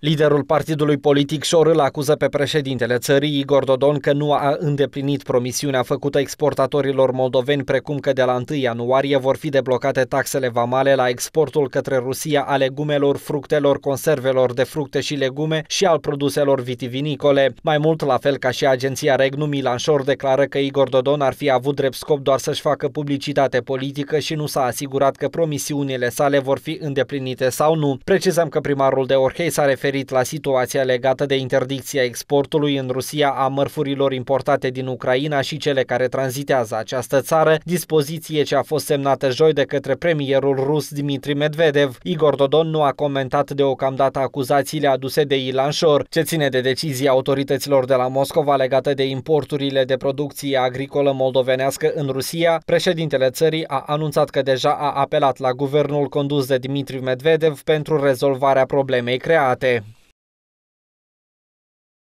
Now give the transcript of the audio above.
Liderul partidului politic Șor îl acuză pe președintele țării, Igor Dodon, că nu a îndeplinit promisiunea făcută exportatorilor moldoveni, precum că de la 1 ianuarie vor fi deblocate taxele vamale la exportul către Rusia a legumelor, fructelor, conservelor de fructe și legume și al produselor vitivinicole. Mai mult, la fel ca și agenția Regnum, Milan Șor declară că Igor Dodon ar fi avut drept scop doar să-și facă publicitate politică și nu s-a asigurat că promisiunile sale vor fi îndeplinite sau nu. Precizăm că primarul de Orhei s-a referit referit la situația legată de interdicția exportului în Rusia a mărfurilor importate din Ucraina și cele care tranzitează această țară, dispoziție ce a fost semnată joi de către premierul rus Dmitri Medvedev. Igor Dodon nu a comentat deocamdată acuzațiile aduse de Ilan Shor, ce ține de decizia autorităților de la Moscova legată de importurile de producție agricolă moldovenească în Rusia. Președintele țării a anunțat că deja a apelat la guvernul condus de Dmitri Medvedev pentru rezolvarea problemei create.